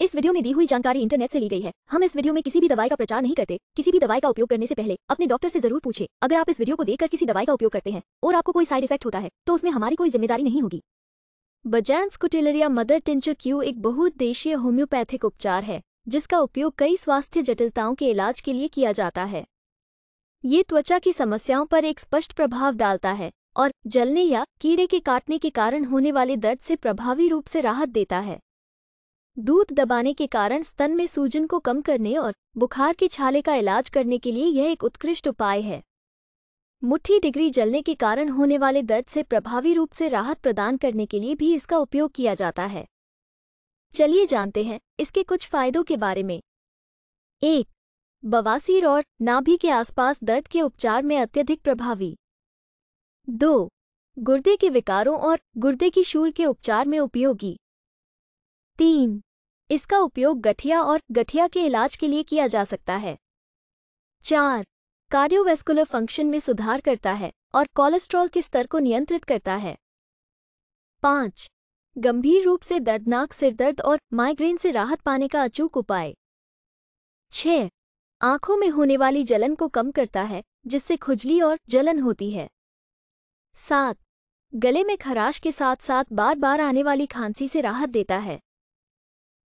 इस वीडियो में दी हुई जानकारी इंटरनेट से ली गई है हम इस वीडियो में किसी भी दवाई का प्रचार नहीं करते किसी भी दवाई का उपयोग करने से पहले अपने डॉक्टर से जरूर पूछे अगर आप इस वीडियो को देखकर किसी दवाई का उपयोग करते हैं और आपको कोई साइड इफेक्ट होता है तो उसमें हमारी कोई जिम्मेदारी नहीं होगी बजैंस कुटेलरिया मदर टेंचर क्यू एक बहुउद्देशीय होम्योपैथिक उपचार है जिसका उपयोग कई स्वास्थ्य जटिलताओं के इलाज के लिए किया जाता है ये त्वचा की समस्याओं पर एक स्पष्ट प्रभाव डालता है और जलने या कीड़े के काटने के कारण होने वाले दर्द से प्रभावी रूप से राहत देता है दूध दबाने के कारण स्तन में सूजन को कम करने और बुखार के छाले का इलाज करने के लिए यह एक उत्कृष्ट उपाय है मुट्ठी डिग्री जलने के कारण होने वाले दर्द से प्रभावी रूप से राहत प्रदान करने के लिए भी इसका उपयोग किया जाता है चलिए जानते हैं इसके कुछ फायदों के बारे में एक बवासीर और नाभि के आसपास दर्द के उपचार में अत्यधिक प्रभावी दो गुर्दे के विकारों और गुर्दे की शूल के उपचार में उपयोगी तीन इसका उपयोग गठिया और गठिया के इलाज के लिए किया जा सकता है चार कार्डियोवेस्कुलर फंक्शन में सुधार करता है और कोलेस्ट्रॉल के स्तर को नियंत्रित करता है पांच गंभीर रूप से दर्दनाक सिरदर्द और माइग्रेन से राहत पाने का अचूक उपाय छ आंखों में होने वाली जलन को कम करता है जिससे खुजली और जलन होती है सात गले में खराश के साथ साथ बार बार आने वाली खांसी से राहत देता है